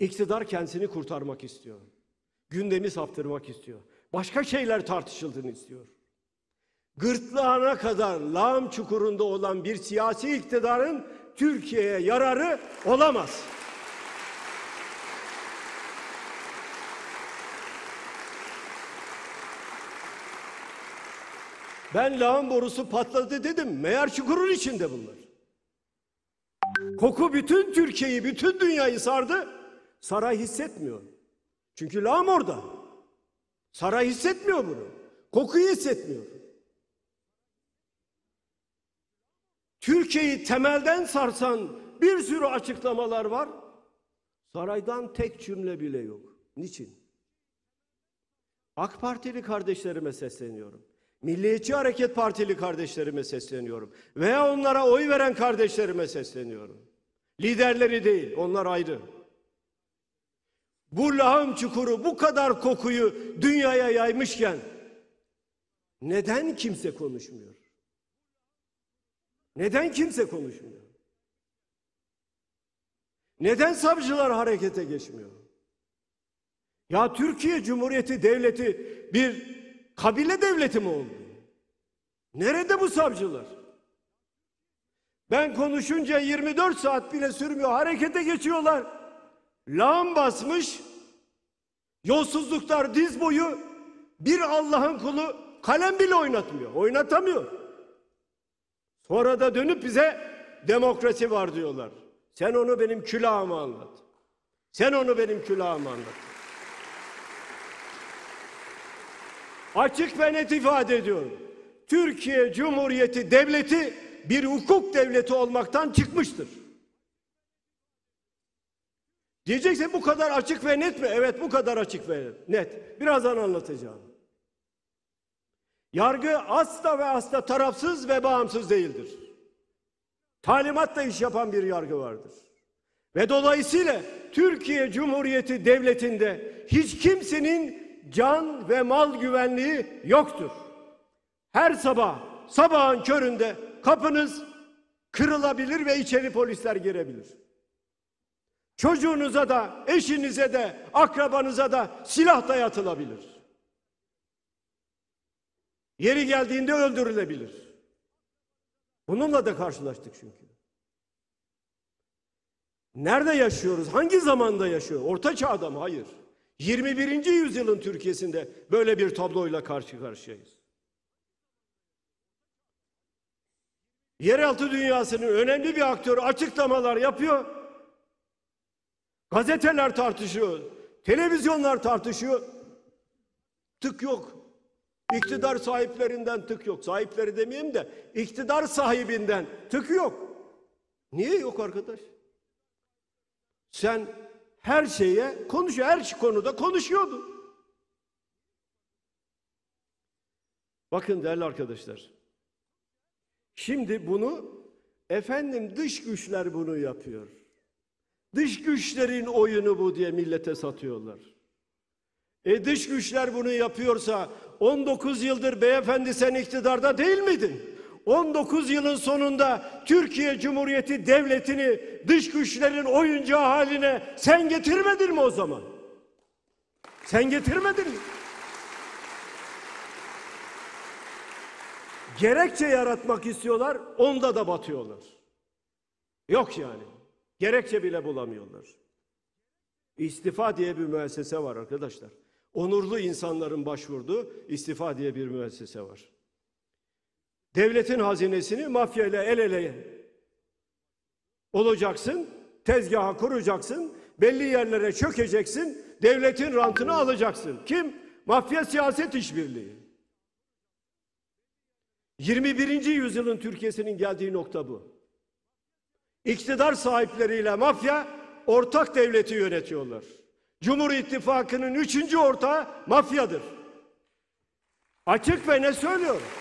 İktidar kendisini kurtarmak istiyor. Gündemi saptırmak istiyor. Başka şeyler tartışıldığını istiyor. Gırtlağına kadar lağım çukurunda olan bir siyasi iktidarın Türkiye'ye yararı olamaz. Ben lağım borusu patladı dedim. Meğer çukurun içinde bunlar. Koku bütün Türkiye'yi, bütün dünyayı sardı. Saray hissetmiyor. Çünkü lağım orada. Saray hissetmiyor bunu. Kokuyu hissetmiyor. Türkiye'yi temelden sarsan bir sürü açıklamalar var. Saraydan tek cümle bile yok. Niçin? AK Partili kardeşlerime sesleniyorum. Milliyetçi Hareket Partili kardeşlerime sesleniyorum. Veya onlara oy veren kardeşlerime sesleniyorum. Liderleri değil, onlar ayrı bu lahım çukuru bu kadar kokuyu dünyaya yaymışken neden kimse konuşmuyor? Neden kimse konuşmuyor? Neden savcılar harekete geçmiyor? Ya Türkiye Cumhuriyeti Devleti bir kabile devleti mi oldu? Nerede bu savcılar? Ben konuşunca 24 saat bile sürmüyor. Harekete geçiyorlar lağım basmış, yolsuzluklar diz boyu bir Allah'ın kulu kalem bile oynatmıyor, oynatamıyor. Sonra da dönüp bize demokrasi var diyorlar. Sen onu benim külahıma anlat. Sen onu benim külahıma anlat. Açık ve net ifade ediyorum. Türkiye Cumhuriyeti Devleti bir hukuk devleti olmaktan çıkmıştır. Diyeceksin bu kadar açık ve net mi? Evet bu kadar açık ve net. Birazdan anlatacağım. Yargı asla ve asla tarafsız ve bağımsız değildir. Talimatla iş yapan bir yargı vardır. Ve dolayısıyla Türkiye Cumhuriyeti Devleti'nde hiç kimsenin can ve mal güvenliği yoktur. Her sabah sabahın köründe kapınız kırılabilir ve içeri polisler girebilir. Çocuğunuza da, eşinize de, akrabanıza da silah dayatılabilir. Yeri geldiğinde öldürülebilir. Bununla da karşılaştık çünkü. Nerede yaşıyoruz? Hangi zamanda yaşıyor? Orta çağda mı? Hayır. 21. yüzyılın Türkiye'sinde böyle bir tabloyla karşı karşıyayız. Yeraltı dünyasının önemli bir aktörü açıklamalar yapıyor. Gazeteler tartışıyor. Televizyonlar tartışıyor. Tık yok. İktidar sahiplerinden tık yok. Sahipleri demeyeyim de iktidar sahibinden tık yok. Niye yok arkadaş? Sen her şeye konuşuyor, her konuda konuşuyordun. Bakın değerli arkadaşlar. Şimdi bunu efendim dış güçler bunu yapıyor. Dış güçlerin oyunu bu diye millete satıyorlar. E dış güçler bunu yapıyorsa 19 yıldır beyefendi sen iktidarda değil miydin? 19 yılın sonunda Türkiye Cumhuriyeti Devleti'ni dış güçlerin oyuncağı haline sen getirmedin mi o zaman? Sen getirmedin mi? Gerekçe yaratmak istiyorlar, onda da batıyorlar. Yok yani. Gerekçe bile bulamıyorlar. İstifa diye bir müessese var arkadaşlar. Onurlu insanların başvurduğu istifa diye bir müessese var. Devletin hazinesini mafyayla el ele olacaksın, tezgaha kuracaksın, belli yerlere çökeceksin, devletin rantını alacaksın. Kim? Mafya siyaset işbirliği. 21. yüzyılın Türkiye'sinin geldiği nokta bu. İktidar sahipleriyle mafya ortak devleti yönetiyorlar. Cumhur İttifakı'nın üçüncü ortağı mafyadır. Açık ve ne söylüyorum?